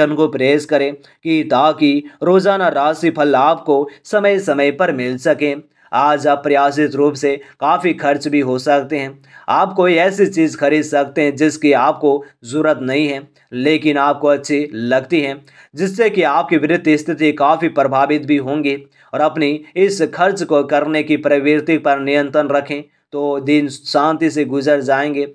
icon को press करें कि ताकि रोज़ाना राशि फल आपको समय समय पर मिल सके आज आप प्रयासित रूप से काफ़ी खर्च भी हो सकते हैं आप कोई ऐसी चीज़ खरीद सकते हैं जिसकी आपको ज़रूरत नहीं है लेकिन आपको अच्छी लगती है जिससे कि आपकी वृत्ति स्थिति काफ़ी प्रभावित भी होंगी और अपनी इस खर्च को करने की प्रवृत्ति पर नियंत्रण रखें तो दिन शांति से गुजर जाएंगे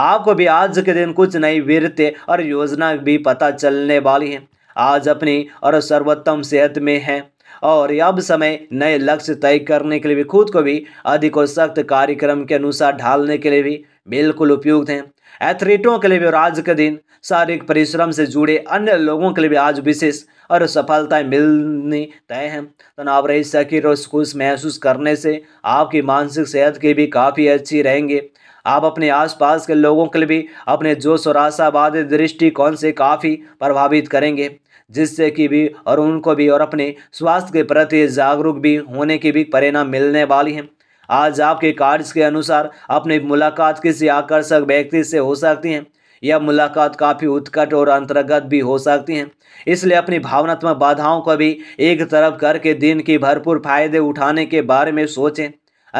आपको भी आज के दिन कुछ नई वीरते और योजना भी पता चलने वाली है आज अपनी और सर्वोत्तम सेहत में हैं और अब समय नए लक्ष्य तय करने के लिए भी खुद को भी अधिक और सख्त कार्यक्रम के अनुसार ढालने के लिए भी बिल्कुल उपयुक्त हैं एथलीटों के लिए भी और आज के दिन शारीरिक परिश्रम से जुड़े अन्य लोगों के लिए भी आज विशेष और सफलताएं मिलनी तय हैं तनाव रही शकीर और खुश महसूस करने से आपकी मानसिक सेहत की भी काफ़ी अच्छी रहेंगे आप अपने आसपास के लोगों के लिए भी अपने जोश और आशावादी दृष्टिकोण से काफ़ी प्रभावित करेंगे जिससे कि भी और उनको भी और अपने स्वास्थ्य के प्रति जागरूक भी होने की भी परिणाम मिलने वाली हैं आज आपके कार्ड्स के अनुसार अपनी मुलाकात किसी आकर्षक व्यक्ति से हो सकती है यह मुलाकात काफ़ी उत्कट और अंतर्गत भी हो सकती हैं इसलिए अपनी भावनात्मक बाधाओं को भी एक तरफ करके दिन की भरपूर फायदे उठाने के बारे में सोचें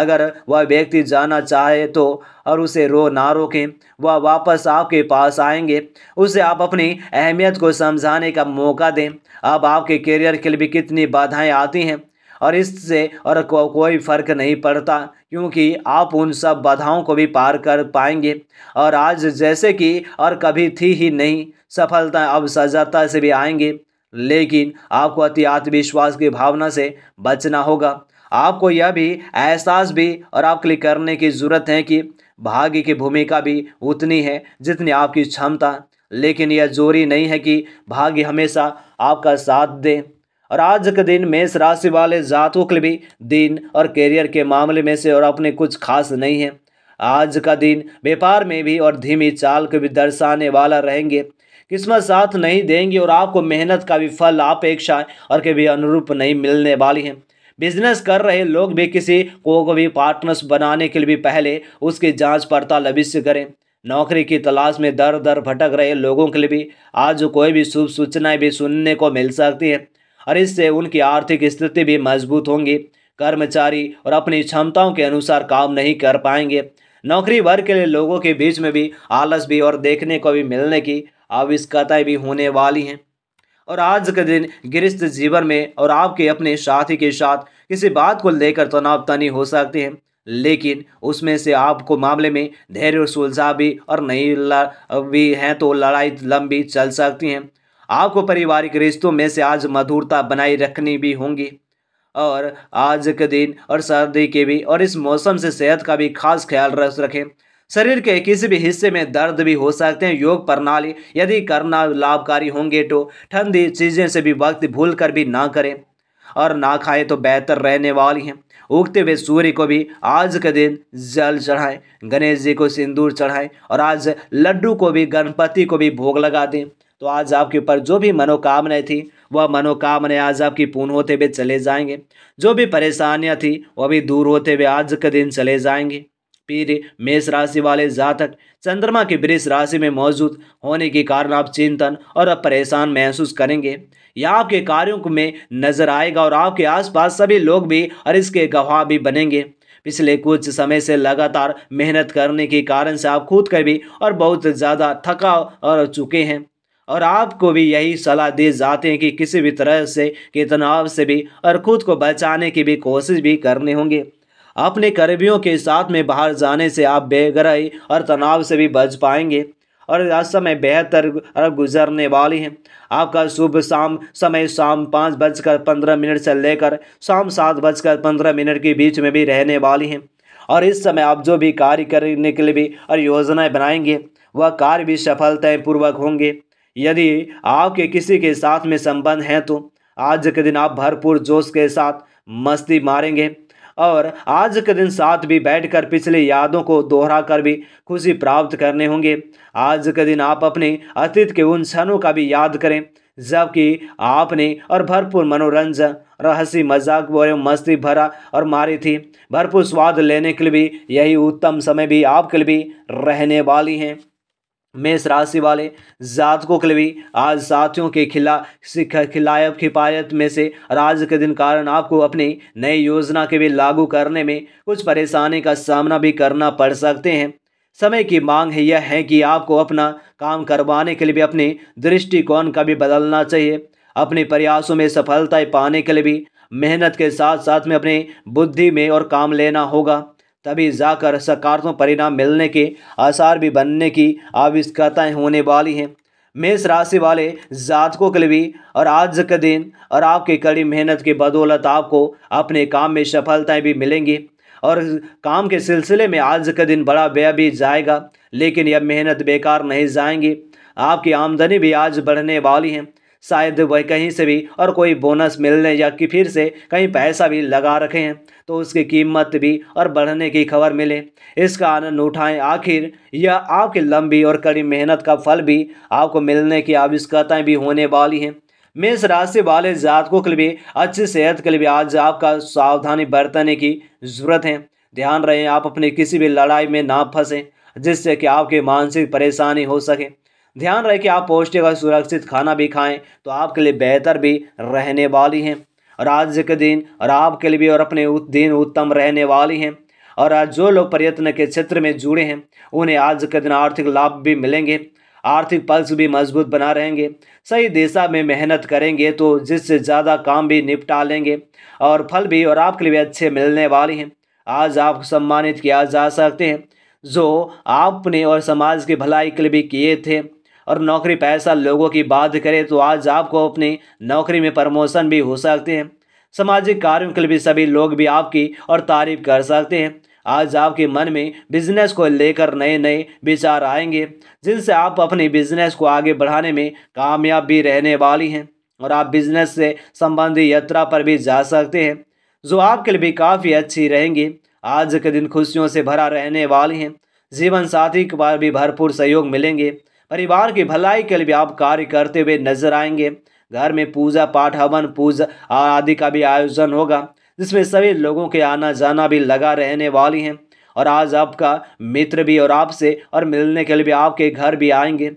अगर वह व्यक्ति जाना चाहे तो और उसे रो ना रोकें वह वापस आपके पास आएंगे उसे आप अपनी अहमियत को समझाने का मौका दें अब आपके करियर के लिए भी कितनी बाधाएं आती हैं और इससे और को, कोई फर्क नहीं पड़ता क्योंकि आप उन सब बाधाओं को भी पार कर पाएंगे और आज जैसे कि और कभी थी ही नहीं सफलता अब सजगता से भी आएंगे लेकिन आपको अति आत्मविश्वास की भावना से बचना होगा आपको यह भी एहसास भी और आपके लिए करने की ज़रूरत है कि भाग्य की भूमिका भी उतनी है जितनी आपकी क्षमता लेकिन यह जोरी नहीं है कि भाग्य हमेशा आपका साथ दे और आज के दिन मेष राशि वाले जातकों के लिए दिन और करियर के मामले में से और अपने कुछ खास नहीं है आज का दिन व्यापार में भी और धीमी चाल को भी दर्शाने वाला रहेंगे किस्मत साथ नहीं देंगे और आपको मेहनत का भी फल अपेक्षा और के भी अनुरूप नहीं मिलने वाली हैं बिजनेस कर रहे लोग भी किसी को भी पार्टनर्स बनाने के लिए भी पहले उसकी जांच पड़ताल अवश्य करें नौकरी की तलाश में दर दर भटक रहे लोगों के लिए भी आज कोई भी शुभ सूचनाएं भी सुनने को मिल सकती है और इससे उनकी आर्थिक स्थिति भी मजबूत होंगी कर्मचारी और अपनी क्षमताओं के अनुसार काम नहीं कर पाएंगे नौकरी भर के लिए लोगों के बीच में भी आलस भी और देखने को भी मिलने की आवश्यकताएँ भी होने वाली हैं और आज के दिन गृहस्थ जीवन में और आपके अपने साथी के साथ किसी बात को लेकर तनाव तनी हो सकते हैं लेकिन उसमें से आपको मामले में धैर्य और सुलझा भी और नहीं भी हैं तो लड़ाई लंबी चल सकती हैं आपको पारिवारिक रिश्तों में से आज मधुरता बनाए रखनी भी होंगी और आज के दिन और सर्दी के भी और इस मौसम से सेहत का भी खास ख्याल रखें शरीर के किसी भी हिस्से में दर्द भी हो सकते हैं योग प्रणाली यदि करना लाभकारी होंगे तो ठंडी चीज़ें से भी वक्त भूल कर भी ना करें और ना खाएं तो बेहतर रहने वाली हैं उगते हुए सूर्य को भी आज के दिन जल चढ़ाएं गणेश जी को सिंदूर चढ़ाएं और आज लड्डू को भी गणपति को भी भोग लगा दें तो आज आपके ऊपर जो भी मनोकामनाएं थी वह मनोकामनाएं आज आपकी पूर्ण होते हुए चले जाएंगे जो भी परेशानियां थी वह भी दूर होते हुए आज के दिन चले जाएंगे फिर मेष राशि वाले जातक चंद्रमा की वृष राशि में मौजूद होने के कारण आप चिंतन और परेशान महसूस करेंगे यह आपके कार्यों में नजर आएगा और आपके आसपास सभी लोग भी और इसके गवाह भी बनेंगे पिछले कुछ समय से लगातार मेहनत करने के कारण से आप खुद कभी और बहुत ज़्यादा थका और चुके हैं और आपको भी यही सलाह दी जाती है कि किसी भी तरह से कि तनाव से भी और खुद को बचाने की भी कोशिश भी करनी होंगी अपने करीबियों के साथ में बाहर जाने से आप बेगरही और तनाव से भी बच पाएंगे और समय बेहतर गुजरने वाली हैं आपका शुभ शाम समय शाम पाँच बजकर पंद्रह मिनट से लेकर शाम सात बजकर पंद्रह मिनट के बीच में भी रहने वाली हैं और इस समय आप जो भी कार्य करने के लिए भी और योजनाएं बनाएंगे वह कार्य भी सफलतापूर्वक होंगे यदि आपके किसी के साथ में संबंध हैं तो आज के दिन आप भरपूर जोश के साथ मस्ती मारेंगे और आज के दिन साथ भी बैठकर पिछले यादों को दोहरा कर भी खुशी प्राप्त करने होंगे आज के दिन आप अपने अतीत के उन क्षणों का भी याद करें जबकि आपने और भरपूर मनोरंजन रहस्य मजाक और मस्ती भरा और मारी थी भरपूर स्वाद लेने के लिए भी यही उत्तम समय भी आपके लिए भी रहने वाली हैं मेष राशि वाले जातकों के लिए भी आज साथियों के खिला खिलायब किफायत में से राज के दिन कारण आपको अपनी नई योजना के भी लागू करने में कुछ परेशानी का सामना भी करना पड़ सकते हैं समय की मांग है यह है कि आपको अपना काम करवाने के लिए भी अपने दृष्टिकोण का भी बदलना चाहिए अपने प्रयासों में सफलता पाने के लिए भी मेहनत के साथ साथ में अपने बुद्धि में और काम लेना होगा तभी जाकर सकारात्मक परिणाम मिलने के आसार भी बनने की आविष्कताएँ होने वाली हैं मेष राशि वाले जातकों के लिए भी और आज के दिन और आपके कड़ी मेहनत की बदौलत आपको अपने काम में सफलताएं भी मिलेंगी और काम के सिलसिले में आज का दिन बड़ा व्यय भी जाएगा लेकिन यह मेहनत बेकार नहीं जाएंगी आपकी आमदनी भी आज बढ़ने वाली है शायद वह कहीं से भी और कोई बोनस मिलने या कि फिर से कहीं पैसा भी लगा रखे हैं तो उसकी कीमत भी और बढ़ने की खबर मिले इसका आनंद उठाएं आखिर यह आपकी लंबी और कड़ी मेहनत का फल भी आपको मिलने की आवश्यकताएँ भी होने वाली हैं मेष राशि वाले जातकों के लिए अच्छी सेहत के लिए आज आपका सावधानी बरतने की ज़रूरत है ध्यान रहे आप अपनी किसी भी लड़ाई में ना फंसें जिससे कि आपकी मानसिक परेशानी हो सके ध्यान रहे कि आप पौष्टिक और सुरक्षित खाना भी खाएं तो आपके लिए बेहतर भी रहने वाली हैं और आज के दिन और आपके लिए भी और अपने दिन उत्तम रहने वाली हैं और आज जो लोग पर्यटन के क्षेत्र में जुड़े हैं उन्हें आज के दिन आर्थिक लाभ भी मिलेंगे आर्थिक पल्स भी मजबूत बना रहेंगे सही दिशा में मेहनत करेंगे तो जिससे ज़्यादा काम भी निपटा लेंगे और फल भी और आपके लिए भी अच्छे मिलने वाले हैं आज आप सम्मानित किया जा सकते हैं जो आपने और समाज की भलाई के लिए भी किए थे और नौकरी पैसा लोगों की बात करें तो आज आपको अपनी नौकरी में प्रमोशन भी हो सकते हैं सामाजिक कार्यों के लिए सभी लोग भी आपकी और तारीफ कर सकते हैं आज आपके मन में बिजनेस को लेकर नए नए विचार आएंगे जिनसे आप अपने बिजनेस को आगे बढ़ाने में कामयाब भी रहने वाली हैं और आप बिजनेस से संबंधित यात्रा पर भी जा सकते हैं जो आपके लिए भी काफ़ी अच्छी रहेंगी आज के दिन खुशियों से भरा रहने वाली हैं जीवन साथी के बार भी भरपूर सहयोग मिलेंगे परिवार की भलाई के लिए भी आप कार्य करते हुए नजर आएंगे घर में पूजा पाठ हवन पूजा आदि का भी आयोजन होगा जिसमें सभी लोगों के आना जाना भी लगा रहने वाली हैं और आज आपका मित्र भी और आपसे और मिलने के लिए भी आपके घर भी आएंगे